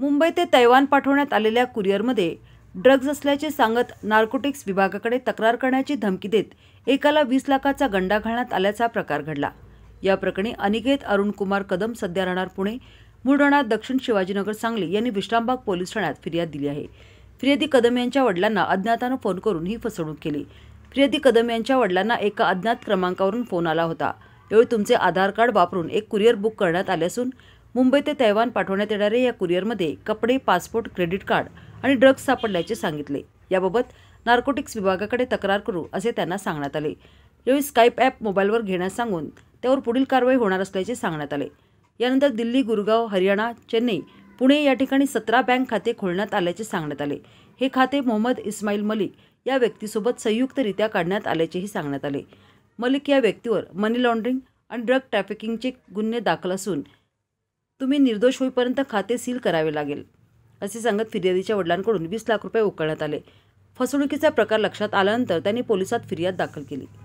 मुंबई ते तैवान पाठवण्यात आलेल्या कुरिअरमध्ये ड्रग्ज असल्याचे सांगत नार्कोटिक्स विभागाकडे तक्रार करण्याची धमकी देत एकाला वीस लाखाचा गंडा घालण्यात आल्याचा प्रकार घडला या प्रकरणी अनिकेत अरुण कुमार कदम सध्या राहणार पुणे मूळ राहणार दक्षिण शिवाजीनगर सांगली यांनी विश्रामबाग पोलीस ठाण्यात फिर्याद दिली आहे फिर्यादी कदम यांच्या वडिलांना अज्ञातानं फोन करून ही फसवणूक केली फिर्यादी कदम यांच्या वडिलांना एका अज्ञात क्रमांकावरून फोन आला होता यावेळी तुमचे आधार कार्ड वापरून एक कुरिअर बुक करण्यात आले असून मुंबई ते तैवान पाठवण्यात येणाऱ्या या कुरिअरमध्ये कपडे पासपोर्ट क्रेडिट कार्ड आणि ड्रग्ज सापडल्याचे सांगितले याबाबत नार्कोटिक्स विभागाकडे तक्रार करू असे त्यांना सांगण्यात आले यावेळी स्काईप ॲप मोबाईलवर घेण्यास सांगून त्यावर पुढील कारवाई होणार असल्याचे सांगण्यात आले यानंतर दिल्ली गुरगाव हरियाणा चेन्नई पुणे या ठिकाणी सतरा बँक खाते खोलण्यात आल्याचे सांगण्यात आले हे खाते मोहम्मद इस्माईल मलिक या व्यक्तीसोबत संयुक्तरित्या काढण्यात आल्याचेही सांगण्यात आले मलिक या व्यक्तीवर मनी लॉन्ड्रिंग आणि ड्रग ट्रॅफिकिंगचे गुन्हे दाखल असून तुम्ही निर्दोष होईपर्यंत खाते सील करावे लागेल असे सांगत फिर्यादीच्या वडिलांकडून वीस लाख रुपये उकळण्यात आले फसवणुकीचा प्रकार लक्षात आल्यानंतर त्यांनी पोलिसात फिर्याद दाखल केली